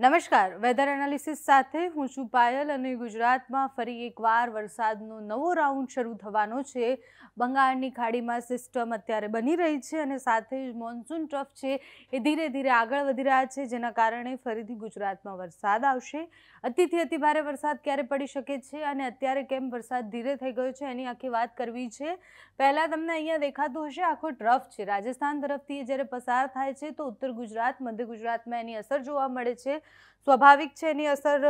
નમસ્કાર weather analysis સાથે હું છું પાયલ અને ગુજરાતમાં ફરી એકવાર વરસાદનો નવો રાઉન્ડ શરૂ થવાનો છે બંગાળની ખાડીમાં સિસ્ટમ અત્યારે બની રહી છે અને સાથે જ મોન્સૂન ટ્રફ છે એ ધીરે ધીરે આગળ વધી રહ્યા છે જેના કારણે ફરીથી ગુજરાતમાં વરસાદ આવશે અતિથી અતિભારે વરસાદ ક્યારે પડી શકે છે અને અત્યારે કેમ વરસાદ ધીરે થઈ ગયો છે એની આખી વાત કરવી છે પહેલાં તમને અહીંયા દેખાતું હશે આખો ટ્રફ છે રાજસ્થાન તરફથી જ્યારે પસાર થાય છે તો ઉત્તર ગુજરાત મધ્ય ગુજરાતમાં એની અસર જોવા મળે છે સ્વાભાવિક છે એની અસર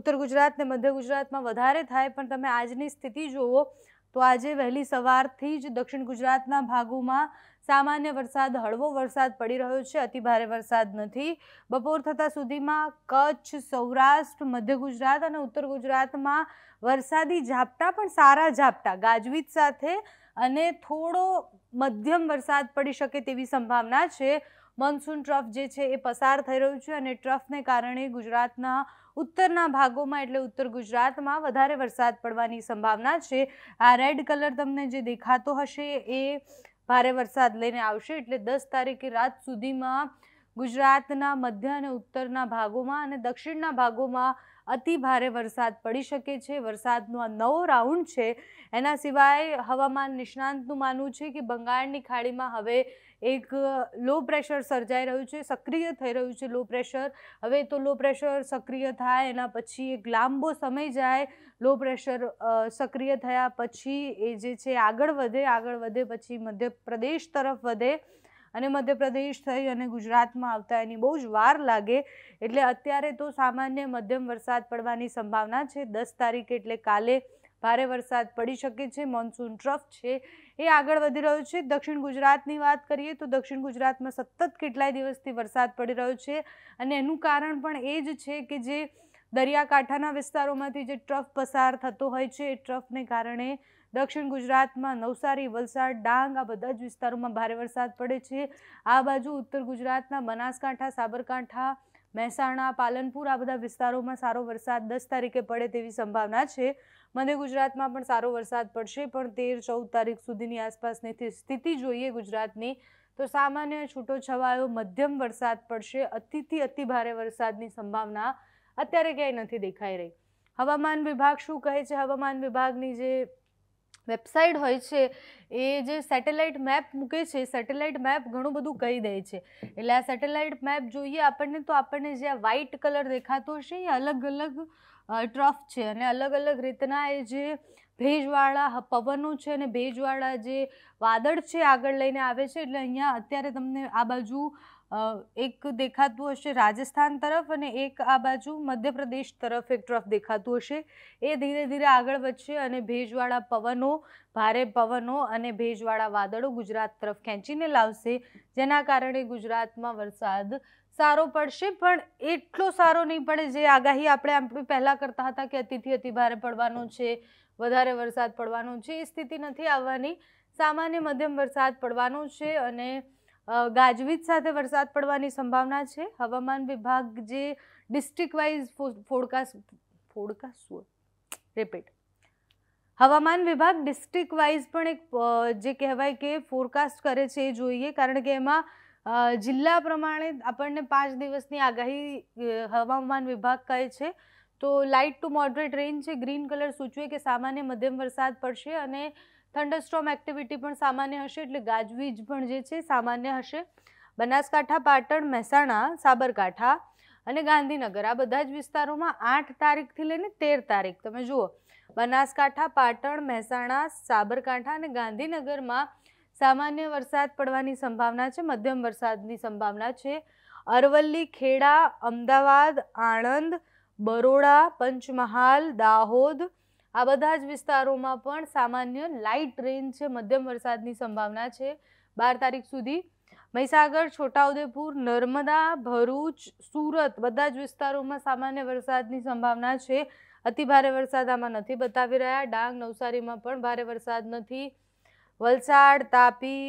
ઉત્તર ગુજરાત ને મધ્ય ગુજરાતમાં વધારે થાય પણ તમે આજની સ્થિતિ જુઓ તો આજે વહેલી સવારથી જ દક્ષિણ ગુજરાતના ભાગોમાં સામાન્ય વરસાદ હળવો વરસાદ પડી રહ્યો છે અતિભારે વરસાદ નથી બપોર થતાં સુધીમાં કચ્છ સૌરાષ્ટ્ર મધ્ય ગુજરાત અને ઉત્તર ગુજરાતમાં વરસાદી ઝાપટા પણ સારા ઝાપટા ગાજવીજ સાથે અને થોડો મધ્યમ વરસાદ પડી શકે તેવી સંભાવના છે મોન્સૂન ટ્રફ જે છે એ પસાર થઈ રહ્યું છે અને ટ્રફને કારણે ગુજરાતના ઉત્તરના ભાગોમાં એટલે ઉત્તર ગુજરાતમાં વધારે વરસાદ પડવાની સંભાવના છે આ રેડ કલર તમને જે દેખાતો હશે એ ભારે વરસાદ લઈને આવશે એટલે દસ તારીખે રાત સુધીમાં ગુજરાતના મધ્ય અને ઉત્તરના ભાગોમાં અને દક્ષિણના ભાગોમાં અતિ ભારે વરસાદ પડી શકે છે વરસાદનો આ નવો રાઉન્ડ છે એના સિવાય હવામાન નિષ્ણાંતનું માનવું છે કે બંગાળની ખાડીમાં હવે એક લો પ્રેશર સર્જાઈ રહ્યું છે સક્રિય થઈ રહ્યું છે લો પ્રેશર હવે તો લો પ્રેશર સક્રિય થાય એના પછી એક લાંબો સમય જાય લો પ્રેશર સક્રિય થયા પછી એ જે છે આગળ વધે આગળ વધે પછી મધ્યપ્રદેશ તરફ વધે અને મધ્યપ્રદેશ થઈ અને ગુજરાતમાં આવતા એની બહુ જ વાર લાગે એટલે અત્યારે તો સામાન્ય મધ્યમ વરસાદ પડવાની સંભાવના છે દસ તારીખ એટલે કાલે ભારે વરસાદ પડી શકે છે મોન્સૂન ટ્રફ છે એ આગળ વધી રહ્યો છે દક્ષિણ ગુજરાતની વાત કરીએ તો દક્ષિણ ગુજરાતમાં સતત કેટલાય દિવસથી વરસાદ પડી રહ્યો છે અને એનું કારણ પણ એ જ છે કે જે દરિયાકાંઠાના વિસ્તારોમાંથી જે ટ્રફ પસાર થતો હોય છે એ ટ્રફને કારણે દક્ષિણ ગુજરાતમાં નવસારી વલસાડ ડાંગ આ બધા જ વિસ્તારોમાં ભારે વરસાદ પડે છે આ બાજુ ઉત્તર ગુજરાતના બનાસકાંઠા સાબરકાંઠા મહેસાણા પાલનપુર આ બધા વિસ્તારોમાં સારો વરસાદ દસ તારીખે પડે તેવી સંભાવના છે મધ્ય ગુજરાતમાં પણ સારો વરસાદ પડશે પણ તેર ચૌદ તારીખ સુધીની આસપાસની સ્થિતિ જોઈએ ગુજરાતની તો સામાન્ય છૂટોછવાયો મધ્યમ વરસાદ પડશે અતિથી અતિ ભારે વરસાદની સંભાવના અત્યારે ક્યાંય નથી દેખાઈ રહી હવામાન વિભાગ શું કહે છે હવામાન વિભાગની જે વેબસાઇટ હોય છે એ જે સેટેલાઇટ મેપ મૂકે છે સેટેલાઇટ મેપ ઘણું બધું કહી દે છે એટલે આ સેટેલાઇટ મેપ જોઈએ આપણને તો આપણને જે આ વ્હાઇટ કલર દેખાતો હશે એ અલગ અલગ ટ્રફ છે અને અલગ અલગ રીતના એ જે ભેજવાળા પવનો છે અને ભેજવાળા જે વાદળ છે આગળ લઈને આવે છે એટલે અહીંયા અત્યારે તમને આ બાજુ એક દેખાતું હશે રાજસ્થાન તરફ અને એક આ બાજુ મધ્યપ્રદેશ તરફ એક ટ્રફ દેખાતું હશે એ ધીરે ધીરે આગળ વધશે અને ભેજવાળા પવનો ભારે પવનો અને ભેજવાળા વાદળો ગુજરાત તરફ ખેંચીને લાવશે જેના કારણે ગુજરાતમાં વરસાદ સારો પડશે પણ એટલો સારો નહીં પડે જે આગાહી આપણે આપણે પહેલાં કરતા હતા કે અતિથી અતિ ભારે પડવાનો છે વધારે વરસાદ પડવાનો છે એ સ્થિતિ નથી આવવાની સામાન્ય મધ્યમ વરસાદ પડવાનો છે અને ગાજવીજ સાથે વરસાદ પડવાની સંભાવના છે હવામાન વિભાગ જે district wise forecast forecast repeat હવામાન વિભાગ ડિસ્ટ્રિક્ટ વાઇઝ પણ એક જે કહેવાય કે ફોરકાસ્ટ કરે છે એ જોઈએ કારણ કે એમાં જિલ્લા પ્રમાણે આપણને પાંચ દિવસની આગાહી હવામાન વિભાગ કહે છે તો લાઇટ ટુ મોડરેટ રેન્જ છે ગ્રીન કલર સૂચવે કે સામાન્ય મધ્યમ વરસાદ પડશે અને થંડરસ્ટ્રોમ એક્ટિવિટી પણ સામાન્ય હશે એટલે ગાજવીજ પણ જે છે સામાન્ય હશે બનાસકાંઠા પાટણ મહેસાણા સાબરકાંઠા અને ગાંધીનગર આ બધા જ વિસ્તારોમાં આઠ તારીખથી લઈને તેર તારીખ તમે જુઓ બનાસકાંઠા પાટણ મહેસાણા સાબરકાંઠા અને ગાંધીનગરમાં સામાન્ય વરસાદ પડવાની સંભાવના છે મધ્યમ વરસાદની સંભાવના છે અરવલ્લી ખેડા અમદાવાદ આણંદ બરોડા પંચમહાલ દાહોદ આ બધા જ વિસ્તારોમાં પણ સામાન્ય લાઇટ રેન છે મધ્યમ વરસાદની સંભાવના છે બાર તારીખ સુધી મહીસાગર છોટાઉદેપુર નર્મદા ભરૂચ સુરત બધા જ વિસ્તારોમાં સામાન્ય વરસાદની સંભાવના છે અતિ ભારે વરસાદ આમાં નથી બતાવી રહ્યા ડાંગ નવસારીમાં પણ ભારે વરસાદ નથી વલસાડ તાપી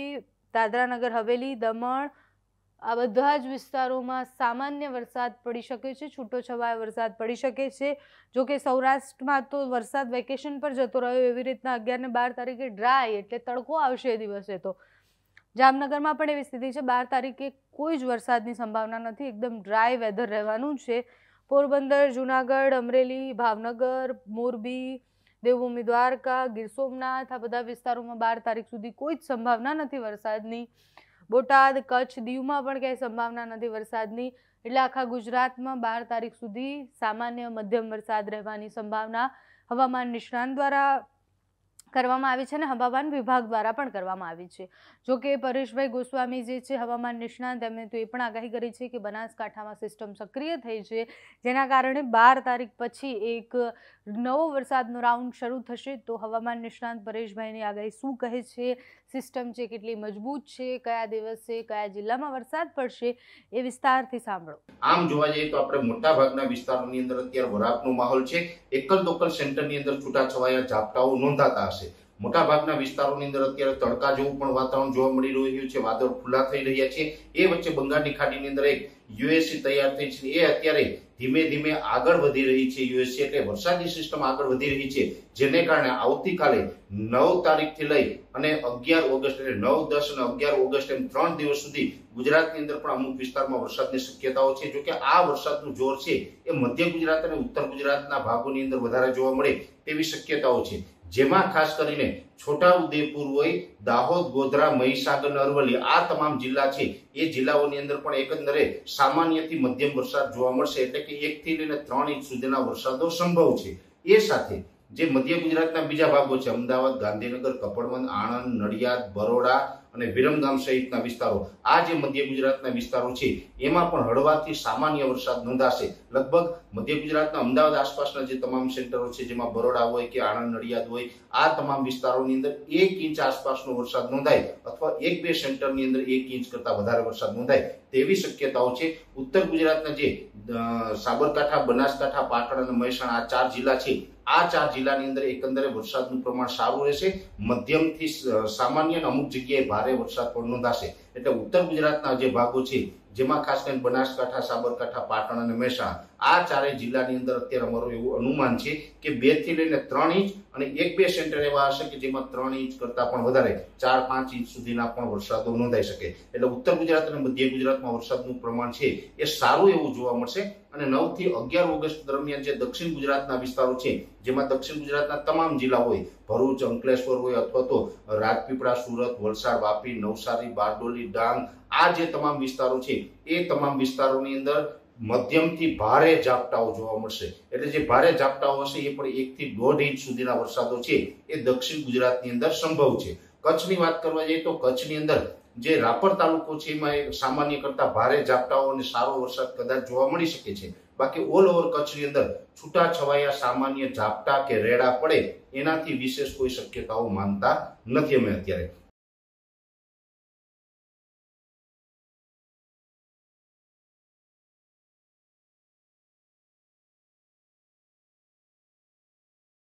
દાદરાનગર હવેલી દમણ આ બધા જ વિસ્તારોમાં સામાન્ય વરસાદ પડી શકે છે છૂટોછવાયો વરસાદ પડી શકે છે જો કે સૌરાષ્ટ્રમાં તો વરસાદ વેકેશન પર જતો રહ્યો એવી રીતના અગિયાર ને બાર તારીખે ડ્રાય એટલે તડકો આવશે એ દિવસે તો જામનગરમાં પણ એવી સ્થિતિ છે બાર તારીખે કોઈ જ વરસાદની સંભાવના નથી એકદમ ડ્રાય વેધર રહેવાનું છે પોરબંદર જુનાગઢ અમરેલી ભાવનગર મોરબી દેવભૂમિ દ્વારકા ગીર સોમનાથ આ બધા વિસ્તારોમાં બાર તારીખ સુધી કોઈ જ સંભાવના નથી વરસાદની બોટાદ કચ્છ દીવમાં પણ ક્યાંય સંભાવના નથી વરસાદની એટલે આખા ગુજરાતમાં બાર તારીખ સુધી સામાન્ય મધ્યમ વરસાદ રહેવાની સંભાવના હવામાન નિષ્ણાંત દ્વારા કરવામાં આવી છે અને હવામાન વિભાગ દ્વારા પણ કરવામાં આવી છે જો કે પરેશભાઈ ગોસ્વામી જે છે હવામાન નિષ્ણાંત એમણે તો એ પણ આગાહી કરી છે કે બનાસકાંઠામાં સિસ્ટમ સક્રિય થઈ છે જેના કારણે બાર તારીખ પછી એક નવો વરસાદનો રાઉન્ડ શરૂ થશે તો હવામાન નિષ્ણાંત પરેશભાઈની આગાહી શું કહે છે સિસ્ટમ છે કેટલી મજબૂત છે કયા દિવસે કયા જિલ્લામાં વરસાદ પડશે એ વિસ્તારથી સાંભળો આમ જોવા જઈએ તો આપણે મોટા ભાગના વિસ્તારોની અંદર અત્યારે વરાપનો માહોલ છે એકલ દોકલ સેન્ટરની અંદર છૂટાછવાયા ઝાપટાઓ નોંધાતા હશે મોટાભાગના વિસ્તારોની અંદર અત્યારે તડકા જેવું પણ વાતાવરણ જોવા મળી રહ્યું છે વાદળ ખુલ્લા થઈ રહ્યા છે એ વચ્ચે બંગાળની ખાડીની અંદર એક યુએસસી તૈયાર થઈ છે એ અત્યારે ધીમે ધીમે આગળ વધી રહી છે યુએસસી એટલે વરસાદની સિસ્ટમ આગળ વધી રહી છે જેને કારણે આવતીકાલે નવ તારીખથી લઈ અને અગિયાર ઓગસ્ટ એટલે નવ દસ અને અગિયાર ઓગસ્ટ એમ ત્રણ દિવસ સુધી ગુજરાતની અંદર પણ અમુક વિસ્તારમાં વરસાદની શક્યતાઓ છે જોકે આ વરસાદનું જોર છે એ મધ્ય ગુજરાત અને ઉત્તર ગુજરાતના ભાગોની અંદર વધારે જોવા મળે તેવી શક્યતાઓ છે જેમાં ખાસ કરીને છોટા ઉદેપુર હોય દાહોદ ગોધરા મહીસાગર અરવલ્લી આ તમામ જિલ્લા છે એ જિલ્લાઓની અંદર પણ એકંદરે સામાન્યથી મધ્યમ વરસાદ જોવા મળશે એટલે કે એકથી લઈને ત્રણ ઇંચ સુધીના વરસાદો સંભવ છે એ સાથે જે મધ્ય ગુજરાતના બીજા ભાગો છે અમદાવાદ ગાંધીનગર કપડવંત આણંદ નડિયાદ બરોડા અને વિરમગામ સહિતના વિસ્તારો આ જે મધ્ય ગુજરાતના વિસ્તારો છે એમાં પણ હળવાથી સામાન્ય વરસાદ નોંધાશે લગભગ મધ્ય ગુજરાતના અમદાવાદ આસપાસના જે તમામ સેન્ટરો છે જેમાં બરોડા હોય કે આણંદ નડિયાદ હોય આ તમામ વિસ્તારોની અંદર એક ઇંચ આસપાસનો વરસાદ નોંધાય અથવા એક બે સેન્ટરની અંદર એક ઇંચ કરતાં વધારે વરસાદ નોંધાય તેવી શક્યતાઓ છે ઉત્તર ગુજરાતના જે સાબરકાંઠા બનાસકાંઠા પાટણ અને મહેસાણા આ ચાર જિલ્લા છે આ ચાર જિલ્લાની અંદર એકંદરે વરસાદનું પ્રમાણ સારું રહેશે મધ્યમથી સામાન્ય અમુક જગ્યાએ ભારે વરસાદ પણ નોંધાશે એટલે ઉત્તર ગુજરાતના જે ભાગો છે જેમાં ખાસ કરીને બનાસકાંઠા સાબરકાંઠા પાટણ અને મહેસાણા આ ચારેય જિલ્લાની અંદર અત્યારે અમારું એવું અનુમાન છે કે બે થી લઈને ત્રણ ઇંચ અને એક બે સેન્ટર એવા હશે કે જેમાં ત્રણ ઇંચ કરતાં પણ વધારે ચાર પાંચ ઇંચ સુધીના પણ વરસાદો નોંધાઈ શકે એટલે ઉત્તર ગુજરાત અને મધ્ય ગુજરાતમાં વરસાદનું પ્રમાણ છે એ સારું એવું જોવા મળશે અને નવ થી અગિયાર ઓગસ્ટ દરમિયાન જે દક્ષિણ ગુજરાતના વિસ્તારો છે જેમાં દક્ષિણ ગુજરાતના તમામ જિલ્લા હોય ભરૂચ અંકલેશ્વર હોય અથવા તો રાજપીપળા સુરત વલસાડ વાપી નવસારી બારડોલી ડાંગ આ જે તમામ વિસ્તારો છે એ તમામ વિસ્તારોની અંદર મધ્યમથી ભારે ઝાપટાઓ જોવા મળશે એટલે જે ભારે ઝાપટાઓ હશે એ પણ એકથી દોઢ ઇંચ સુધીના વરસાદો છે એ દક્ષિણ ગુજરાતની અંદર સંભવ છે કચ્છની વાત કરવા જઈએ તો કચ્છની અંદર જે રાપર તાલુકો છે એમાં સામાન્ય કરતા ભારે ઝાપટાઓ અને સારો વરસાદ કદાચ જોવા મળી શકે છે બાકી ઓલ ઓવર કચ્છની અંદર છૂટા છવાયા સામાન્ય ઝાપટા કે રેડા પડે એનાથી વિશેષ કોઈ શક્યતાઓ માનતા નથી અમે અત્યારે